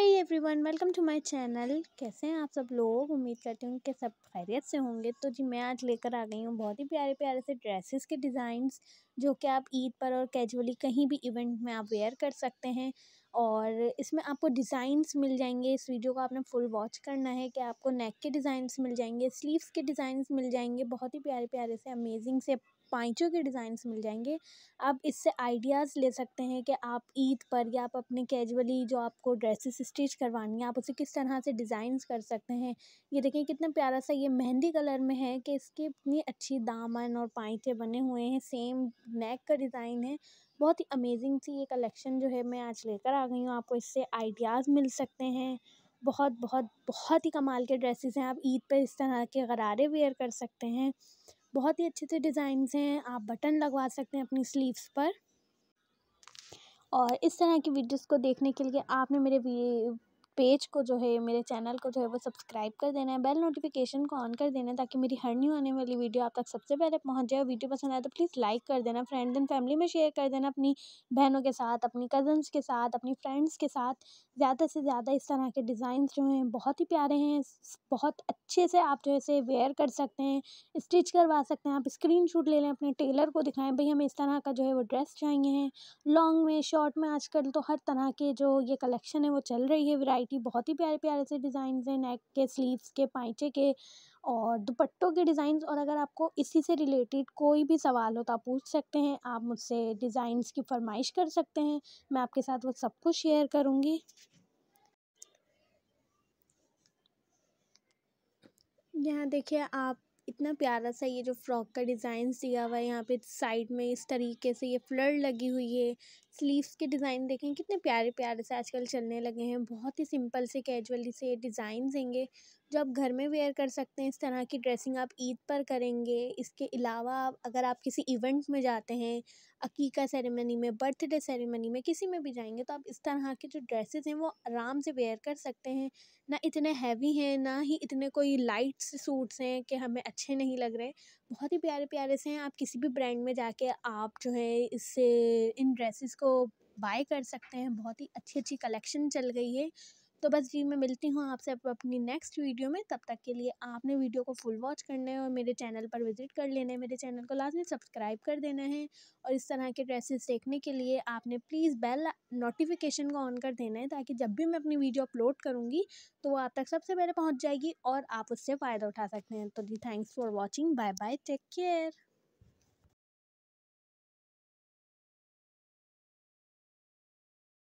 है everyone welcome to my channel कैसे हैं आप सब लोग उम्मीद करती हूँ कि सब खैरियत से होंगे तो जी मैं आज लेकर आ गई हूँ बहुत ही प्यारे प्यारे से ड्रेसेस के डिज़ाइंस जो कि आप ईद पर और कैजुअली कहीं भी इवेंट में आप वेयर कर सकते हैं और इसमें आपको डिज़ाइंस मिल जाएंगे इस वीडियो को आपने फुल वॉच करना है कि आपको नेक के डिज़ाइंस मिल जाएंगे स्लीव्स के डिज़ाइंस मिल जाएंगे बहुत ही प्यारे प्यारे से अमेजिंग से पाइचों के डिज़ाइंस मिल जाएंगे आप इससे आइडियाज़ ले सकते हैं कि आप ईद पर या आप अपने कैजुअली जो आपको ड्रेसेस स्टिच करवानी है आप उसे किस तरह से डिज़ाइंस कर सकते हैं ये देखें कितना प्यारा सा ये मेहंदी कलर में है कि इसके इतनी अच्छी दामन और पाइचे बने हुए हैं सेम नेक का डिज़ाइन है बहुत ही अमेजिंग सी ये कलेक्शन जो है मैं आज लेकर आ गई हूँ आपको इससे आइडियाज़ मिल सकते हैं बहुत बहुत बहुत ही कमाल के ड्रेसेस हैं आप ईद पर इस तरह के गरारे वेयर कर सकते हैं बहुत ही अच्छे से डिज़ाइंस हैं आप बटन लगवा सकते हैं अपनी स्लीव्स पर और इस तरह की वीडियोस को देखने के लिए आपने मेरे पेज को जो है मेरे चैनल को जो है वो सब्सक्राइब कर देना है बेल नोटिफिकेशन को ऑन कर देना है ताकि मेरी हर न्यू आने वाली वीडियो आप तक सबसे पहले पहुंच जाए वीडियो पसंद आए तो प्लीज़ लाइक कर देना फ्रेंड एंड फैमिली में शेयर कर देना अपनी बहनों के साथ अपनी कज़न्स के साथ अपनी फ्रेंड्स के साथ ज़्यादा से ज़्यादा इस तरह के डिज़ाइन जो हैं बहुत ही प्यारे हैं बहुत अच्छे से आप जो है इसे वेयर कर सकते हैं स्टिच करवा सकते हैं आप स्क्रीन शूट ले लें अपने टेलर को दिखाएँ भाई हमें इस तरह का जो है वो ड्रेस चाहिए लॉन्ग में शॉर्ट में आजकल तो हर तरह के जो ये कलेक्शन है वो चल रही है वैरायटी कि बहुत ही प्यारे प्यारे से डिज़ाइन हैं नेक के स्लीव्स के पाइचे के और दुपट्टों के डिजाइन और अगर आपको इसी से रिलेटेड कोई भी सवाल हो तो आप पूछ सकते हैं आप मुझसे डिज़ाइंस की फरमाइश कर सकते हैं मैं आपके साथ वो सब कुछ शेयर करूँगी यहाँ देखिए आप इतना प्यारा सा ये जो फ्रॉक का डिज़ाइन दिया हुआ है यहाँ पे साइड में इस तरीके से ये फ्लड लगी हुई है स्लीव्स के डिज़ाइन देखें कितने प्यारे प्यारे से आजकल चलने लगे हैं बहुत ही सिंपल से कैजुअली से डिज़ाइन देंगे जो आप घर में वेयर कर सकते हैं इस तरह की ड्रेसिंग आप ईद पर करेंगे इसके अलावा अगर आप किसी इवेंट में जाते हैं अकीका सेरेमनी में बर्थडे सेरेमनी में किसी में भी जाएंगे तो आप इस तरह के जो ड्रेसेस हैं वो आराम से वेयर कर सकते हैं ना इतने हैवी हैं ना ही इतने कोई लाइट सूट्स हैं कि हमें अच्छे नहीं लग रहे बहुत ही प्यारे प्यारे से हैं आप किसी भी ब्रांड में जाके आप जो है इससे इन ड्रेसेस को बाय कर सकते हैं बहुत ही अच्छी अच्छी कलेक्शन चल गई है तो बस जी मैं मिलती हूँ आपसे अपनी नेक्स्ट वीडियो में तब तक के लिए आपने वीडियो को फुल वॉच करना है और मेरे चैनल पर विजिट कर लेना है मेरे चैनल को लाजमी सब्सक्राइब कर देना है और इस तरह के ड्रेसेस देखने के लिए आपने प्लीज़ बेल नोटिफिकेशन को ऑन कर देना है ताकि जब भी मैं अपनी वीडियो अपलोड करूँगी तो वो आप तक सबसे पहले पहुँच जाएगी और आप उससे फ़ायदा उठा सकते हैं तो जी thanks for watching bye bye take care